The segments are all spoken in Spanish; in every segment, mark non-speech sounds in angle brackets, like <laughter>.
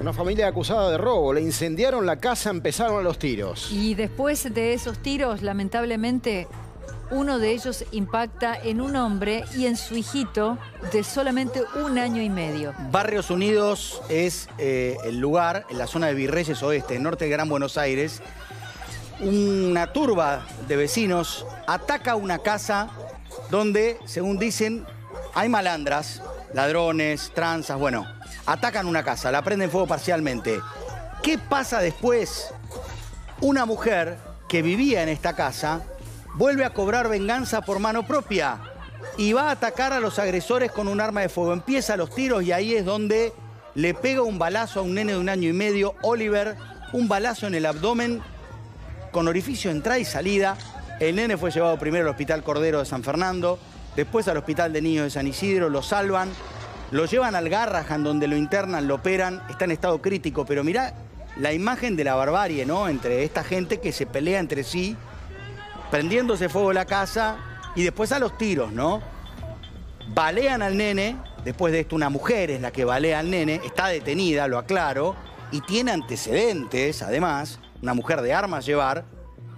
Una familia acusada de robo. Le incendiaron la casa, empezaron los tiros. Y después de esos tiros, lamentablemente, uno de ellos impacta en un hombre y en su hijito de solamente un año y medio. Barrios Unidos es eh, el lugar, en la zona de Virreyes Oeste, norte de Gran Buenos Aires. Una turba de vecinos ataca una casa donde, según dicen, hay malandras, ladrones, tranzas, bueno, Atacan una casa, la prenden fuego parcialmente. ¿Qué pasa después? Una mujer que vivía en esta casa vuelve a cobrar venganza por mano propia y va a atacar a los agresores con un arma de fuego. Empieza los tiros y ahí es donde le pega un balazo a un nene de un año y medio, Oliver, un balazo en el abdomen con orificio entrada y salida. El nene fue llevado primero al Hospital Cordero de San Fernando, después al Hospital de Niños de San Isidro, lo salvan, lo llevan al Garrahan, donde lo internan, lo operan, está en estado crítico, pero mirá la imagen de la barbarie, ¿no? Entre esta gente que se pelea entre sí, prendiéndose fuego la casa y después a los tiros, ¿no? Balean al nene, después de esto una mujer es la que balea al nene, está detenida, lo aclaro, y tiene antecedentes, además, una mujer de armas llevar.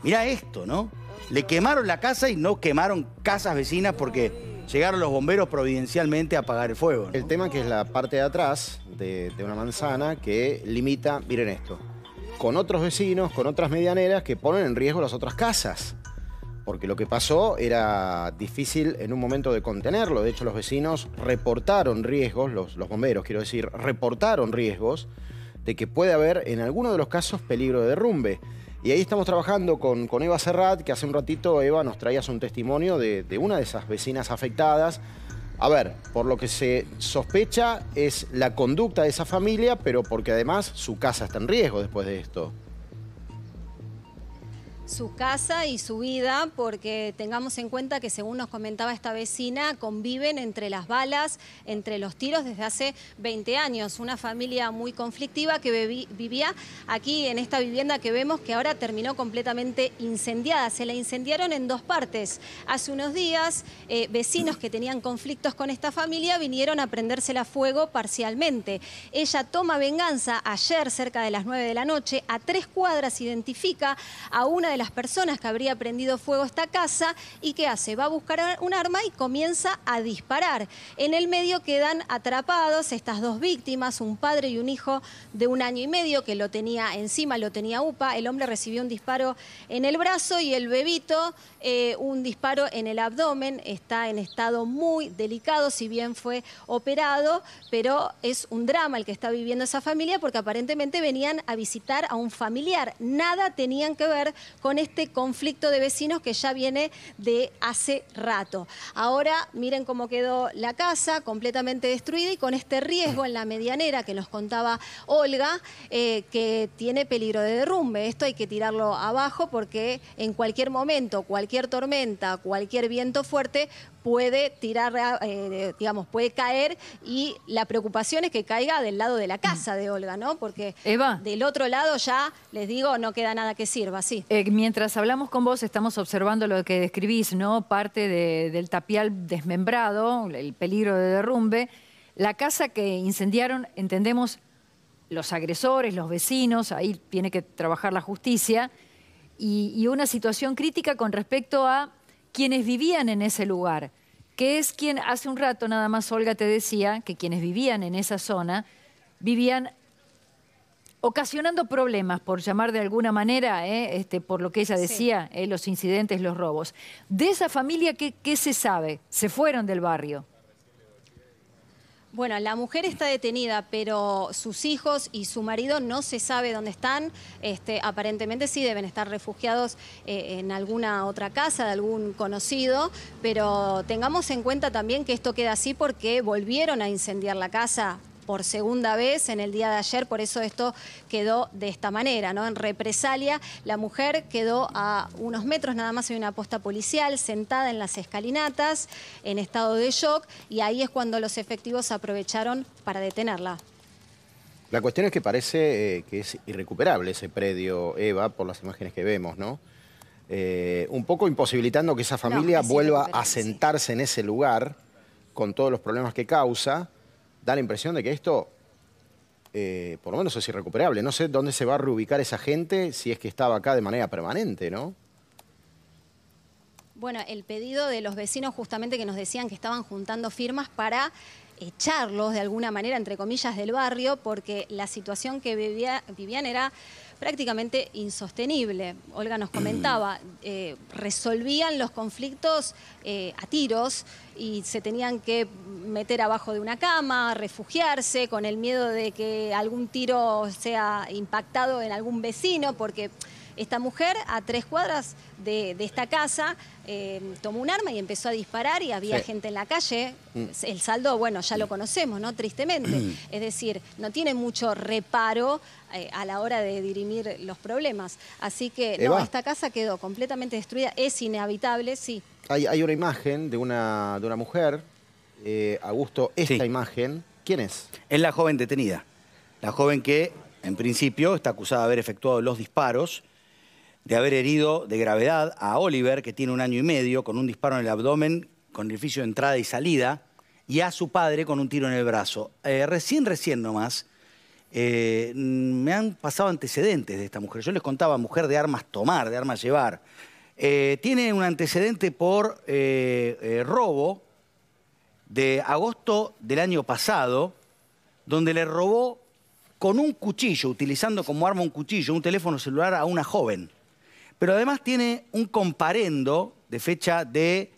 Mirá esto, ¿no? Le quemaron la casa y no quemaron casas vecinas porque llegaron los bomberos providencialmente a apagar el fuego. El tema que es la parte de atrás de, una manzana que limita, miren esto, con otros vecinos, con otras medianeras que ponen en riesgo las otras casas. Porque lo que pasó era difícil en un momento de contenerlo. De hecho, los vecinos reportaron riesgos, los, los bomberos quiero decir, reportaron riesgos de que puede haber en alguno de los casos peligro de derrumbe. Y ahí estamos trabajando con, Eva Serrat, que hace un ratito Eva nos traías un testimonio de, una de esas vecinas afectadas. A ver, por lo que se sospecha es la conducta de esa familia, pero porque además su casa está en riesgo después de esto su casa y su vida, porque tengamos en cuenta que según nos comentaba esta vecina, conviven entre las balas, entre los tiros desde hace 20 años. Una familia muy conflictiva que vivía aquí en esta vivienda que vemos que ahora terminó completamente incendiada. Se la incendiaron en dos partes. Hace unos días, eh, vecinos que tenían conflictos con esta familia vinieron a prendérsela a fuego parcialmente. Ella toma venganza ayer, cerca de las 9 de la noche, a tres cuadras identifica a una de las personas que habría prendido fuego esta casa y ¿qué hace? Va a buscar un arma y comienza a disparar. En el medio quedan atrapados estas dos víctimas, un padre y un hijo de un año y medio que lo tenía encima, lo tenía UPA. El hombre recibió un disparo en el brazo y el bebito eh, un disparo en el abdomen. Está en estado muy delicado, si bien fue operado, pero es un drama el que está viviendo esa familia porque aparentemente venían a visitar a un familiar. Nada tenían que ver con con este conflicto de vecinos que ya viene de hace rato. Ahora miren cómo quedó la casa, completamente destruida y con este riesgo en la medianera que nos contaba Olga, eh, que tiene peligro de derrumbe. Esto hay que tirarlo abajo porque en cualquier momento, cualquier tormenta, cualquier viento fuerte puede tirar, eh, digamos, puede caer y la preocupación es que caiga del lado de la casa de Olga, ¿no? Porque Eva. del otro lado ya, les digo, no queda nada que sirva, sí. Eh, mientras hablamos con vos estamos observando lo que describís, ¿no? Parte del tapial desmembrado, el peligro de derrumbe. La casa que incendiaron, entendemos, los agresores, los vecinos, ahí tiene que trabajar la justicia, y, una situación crítica con respecto a quienes vivían en ese lugar, que es quien hace un rato nada más Olga te decía que quienes vivían en esa zona vivían ocasionando problemas, por llamar de alguna manera, ¿eh? este, por lo que ella decía, ¿eh? los incidentes, los robos. De esa familia, ¿qué se sabe? Se fueron del barrio. Bueno, la mujer está detenida, pero sus hijos y su marido no se sabe dónde están. Este, aparentemente sí deben estar refugiados eh, en alguna otra casa de algún conocido, pero tengamos en cuenta también que esto queda así porque volvieron a incendiar la casa por segunda vez en el día de ayer, por eso esto quedó de esta manera, ¿no? En represalia, la mujer quedó a unos metros nada más en una posta policial, sentada en las escalinatas, en estado de shock, y ahí es cuando los efectivos aprovecharon para detenerla. La cuestión es que parece eh, que es irrecuperable ese predio, Eva, por las imágenes que vemos, ¿no? Eh, un poco imposibilitando que esa familia vuelva a sentarse en ese lugar con todos los problemas que causa da la impresión de que esto, eh, por lo menos es irrecuperable. No sé dónde se va a reubicar esa gente si es que estaba acá de manera permanente, ¿no? Bueno, el pedido de los vecinos justamente que nos decían que estaban juntando firmas para echarlos de alguna manera, entre comillas, del barrio, porque la situación que vivían era prácticamente insostenible. Olga nos comentaba, eh, resolvían los conflictos eh, a tiros y se tenían que meter abajo de una cama, refugiarse, con el miedo de que algún tiro sea impactado en algún vecino, porque esta mujer, a tres cuadras de, esta casa, eh, tomó un arma y empezó a disparar y había gente en la calle. Mm. El saldo, bueno, ya lo mm. conocemos, ¿no? Tristemente. <clears throat> es decir, no tiene mucho reparo eh, a la hora de dirimir los problemas. Así que, no, esta casa quedó completamente destruida. Es inhabitable, sí. Hay, una imagen de una, de una mujer, eh, Augusto, esta imagen. ¿Quién es? Es la joven detenida. La joven que, en principio, está acusada de haber efectuado los disparos de haber herido de gravedad a Oliver, que tiene un año y medio, con un disparo en el abdomen, con el de entrada y salida, y a su padre con un tiro en el brazo. Eh, recién, recién nomás, eh, me han pasado antecedentes de esta mujer. Yo les contaba, mujer de armas tomar, de armas llevar. Eh, tiene un antecedente por robo de agosto del año pasado, donde le robó con un cuchillo, utilizando como arma un cuchillo, un teléfono celular a una joven pero además tiene un comparendo de fecha de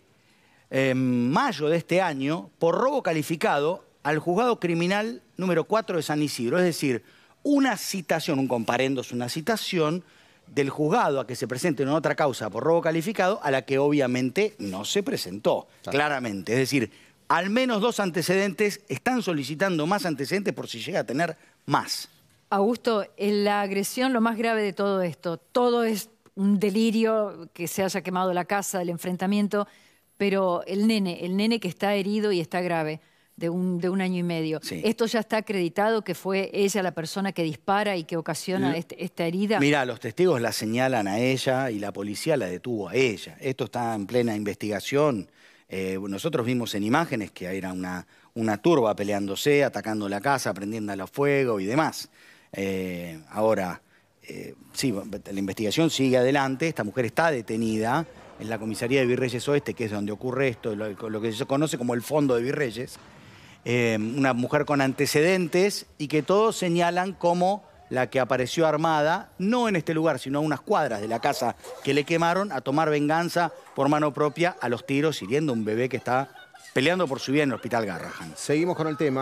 em, mayo de este año por robo calificado al juzgado criminal número 4 de San Isidro, es decir, una citación, un comparendo es una citación del juzgado a que se presente en otra causa por robo calificado a la que obviamente no se presentó, claramente. Es decir, al menos dos antecedentes, están solicitando más antecedentes por si llega a tener más. Augusto, en la agresión lo más grave de todo esto, todo esto un delirio que se haya quemado la casa, el enfrentamiento, pero el nene, el nene que está herido y está grave. De un, de un, año y medio. ¿Esto ya está acreditado que fue ella la persona que dispara y que ocasiona este, esta herida? Mira, los testigos la señalan a ella y la policía la detuvo a ella. Esto está en plena investigación. Eh, nosotros vimos en imágenes que era una, una turba peleándose, atacando la casa, prendiéndola a fuego y demás. Eh, ahora, sí, la investigación sigue adelante, esta mujer está detenida en la comisaría de Virreyes Oeste, que es donde ocurre esto, lo, que se conoce como el fondo de Virreyes, eh, una mujer con antecedentes y que todos señalan como la que apareció armada, no en este lugar, sino a unas cuadras de la casa que le quemaron, a tomar venganza por mano propia a los tiros, hiriendo a un bebé que está peleando por su vida en el hospital Garrahan. Seguimos con el tema.